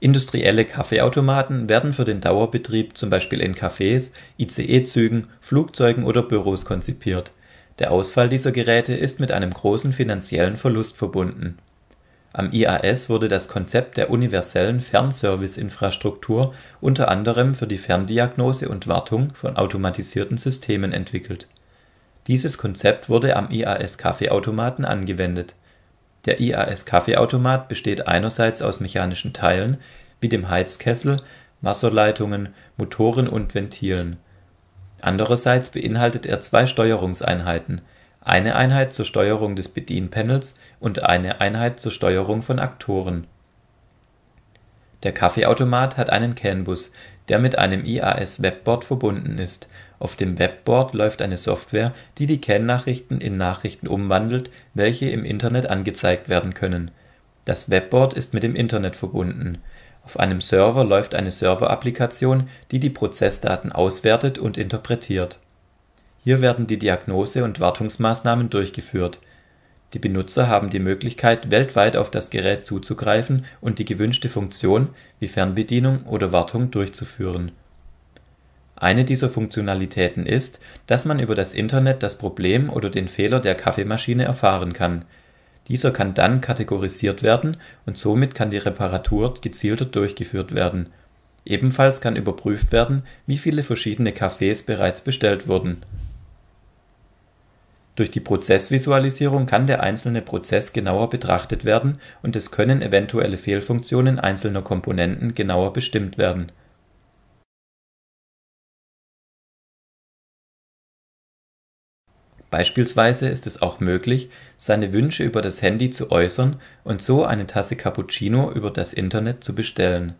Industrielle Kaffeeautomaten werden für den Dauerbetrieb zum Beispiel in Cafés, ICE-Zügen, Flugzeugen oder Büros konzipiert, der Ausfall dieser Geräte ist mit einem großen finanziellen Verlust verbunden. Am IAS wurde das Konzept der universellen Fernservice-Infrastruktur unter anderem für die Ferndiagnose und Wartung von automatisierten Systemen entwickelt. Dieses Konzept wurde am IAS-Kaffeeautomaten angewendet der IAS-Kaffeeautomat besteht einerseits aus mechanischen Teilen wie dem Heizkessel, Wasserleitungen, Motoren und Ventilen. Andererseits beinhaltet er zwei Steuerungseinheiten, eine Einheit zur Steuerung des Bedienpanels und eine Einheit zur Steuerung von Aktoren. Der Kaffeeautomat hat einen Canbus der mit einem IAS-Webboard verbunden ist. Auf dem Webboard läuft eine Software, die die Kennnachrichten in Nachrichten umwandelt, welche im Internet angezeigt werden können. Das Webboard ist mit dem Internet verbunden. Auf einem Server läuft eine Serverapplikation, die die Prozessdaten auswertet und interpretiert. Hier werden die Diagnose und Wartungsmaßnahmen durchgeführt die Benutzer haben die Möglichkeit, weltweit auf das Gerät zuzugreifen und die gewünschte Funktion wie Fernbedienung oder Wartung durchzuführen. Eine dieser Funktionalitäten ist, dass man über das Internet das Problem oder den Fehler der Kaffeemaschine erfahren kann. Dieser kann dann kategorisiert werden und somit kann die Reparatur gezielter durchgeführt werden. Ebenfalls kann überprüft werden, wie viele verschiedene Kaffees bereits bestellt wurden durch die Prozessvisualisierung kann der einzelne Prozess genauer betrachtet werden und es können eventuelle Fehlfunktionen einzelner Komponenten genauer bestimmt werden Beispielsweise ist es auch möglich, seine Wünsche über das Handy zu äußern und so eine Tasse Cappuccino über das Internet zu bestellen